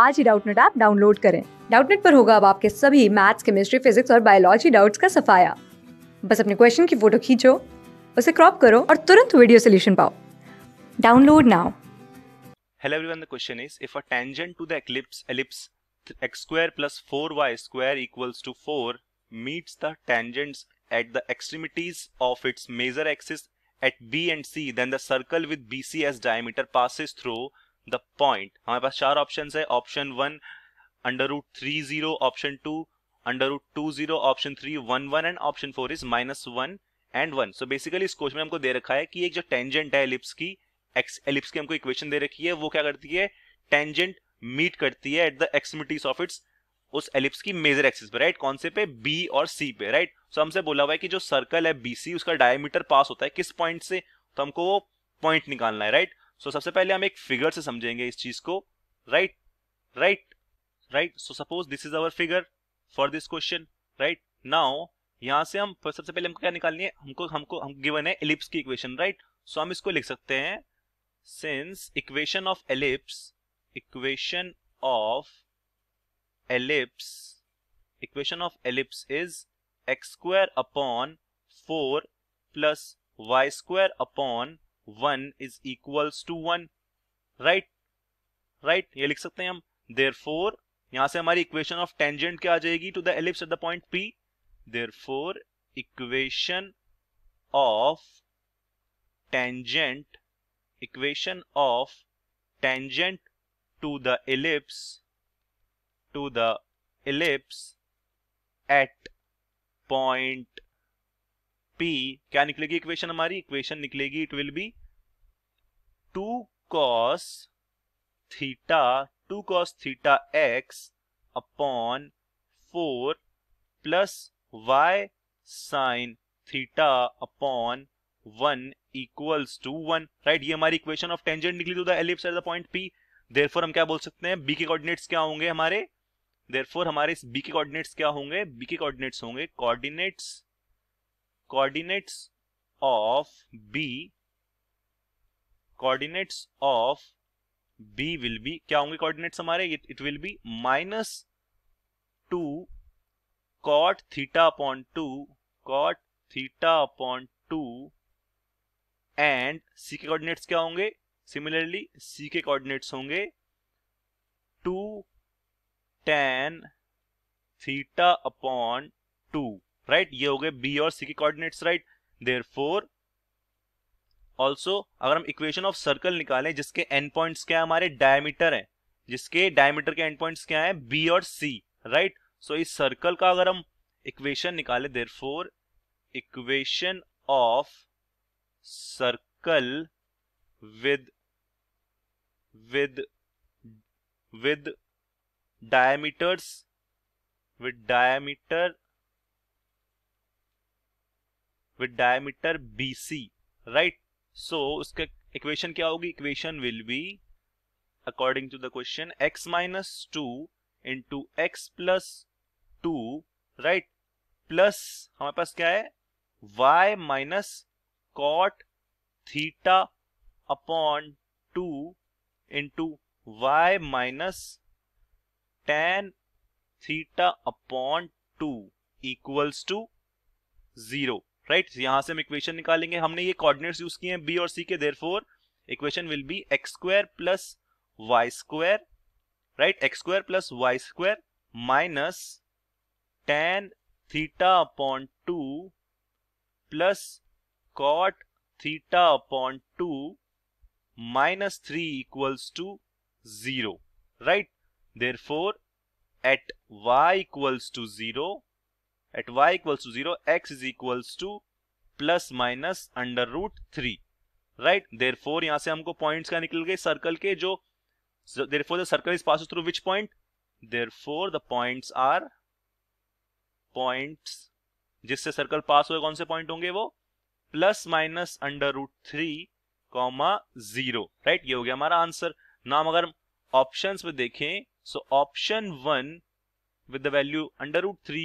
आज ही Doubtnut app download करें डाउटनेट पर होगा अब आपके सभी मैथ्स केमिस्ट्री फिजिक्स और बायोलॉजी डाउट्स का सफाया बस अपने क्वेश्चन की फोटो खींचो उसे क्रॉप करो और तुरंत वीडियो सोल्यूशन पाओ download now hello everyone the question is if a tangent to the eclipse ellipse x square plus 4y square equals to 4 meets the tangents at the extremities of its major axis at B and C, then the circle with BC as diameter passes through the point हमारे पास चार option है option one under root three zero option two under root two zero option three one one and option four is minus one and one so basically इस question में हमको दे रखा है कि एक जो टेंजेंट है एलिप्स की एक्स एलिप्स की हमको इक्वेशन दे रखी है वो क्या करती है टेंजेंट मीट करती है at the extremities of its उस एलिप्स की मेजर एक्सिस पे राइट कौन से पे बी और सी पे राइट सो हमसे बोला हुआ है कि जो सर्कल है बीसी उसका डायमीटर पास होता है किस पॉइंट से तो हमको वो पॉइंट निकालना है राइट सो सबसे पहले हम एक फिगर से समझेंगे इस चीज को right right right so suppose this is our figure for this question right now यहां से हम सबसे पहले हमको क्या निकालनी है हमको हमको हम गिवन है एलिप्स की इक्वेशन राइट सो हम इसको लिख सकते हैं since equation of ellipse equation of ellipse equation of ellipse is X square upon four plus Y square upon 1 is equals to 1 right right ye likh sakte hain therefore yahan se hamari equation of tangent kya aa to the ellipse at the point p therefore equation of tangent equation of tangent to the ellipse to the ellipse at point P क्या निकलेगी equation हमारी equation निकलेगी it will be two cos theta two cos theta X upon four plus Y sine theta upon one equals to one right ये हमारी equation of tangent निकली to the ellipse at the point p therefore हम क्या बोल सकते हैं B के coordinates क्या होंगे हमारे देयरफॉर हमारे इस के कोऑर्डिनेट्स क्या होंगे बी के कोऑर्डिनेट्स होंगे coordinates coordinates of B coordinates of B will be क्या होंगे coordinates हमारे it, it will be minus two cot theta upon 2 cot theta upon 2 and C के coordinates क्या होंगे सिमिलरली C के coordinates होंगे 2 tan theta upon 2 राइट ये हो गए बी और सी के coordinates right therefore also अगर हम इक्वेशन ऑफ सर्कल निकालें जिसके एंड पॉइंट्स क्या हमारे डायमीटर है जिसके डायमीटर के एंड पॉइंट्स क्या है बी और सी राइट सो इस सर्कल का अगर हम इक्वेशन निकालें therefore equation of circle with with with diameters with diameter with diameter B C right so उसके इक्वेशन क्या होगी equation will be according to the question x minus two into x plus two right plus हमारे पास क्या है y minus cot theta upon two into y minus tan theta upon two equals to zero right right? तो यहां से हम equation निकालेंगे हमने ये कोऑर्डिनेट्स यूज किए हैं बी और सी के therefore equation will be x square plus Y square right x square plus Y square minus tan theta upon two plus cot theta upon two minus three equals to zero right therefore at y equals to zero at y equals to zero x is equals to plus minus under root three right therefore यहां से हमको point का निकल गए circle के जो therefore circle is pass through which point therefore the point are points जिससे circle pass हुए कौन से पॉइंट होंगे वो plus minus under root three comma zero right ये हो गया हमारा आंसर नाम अगर ऑप्शन में देखें so option one with the value under root three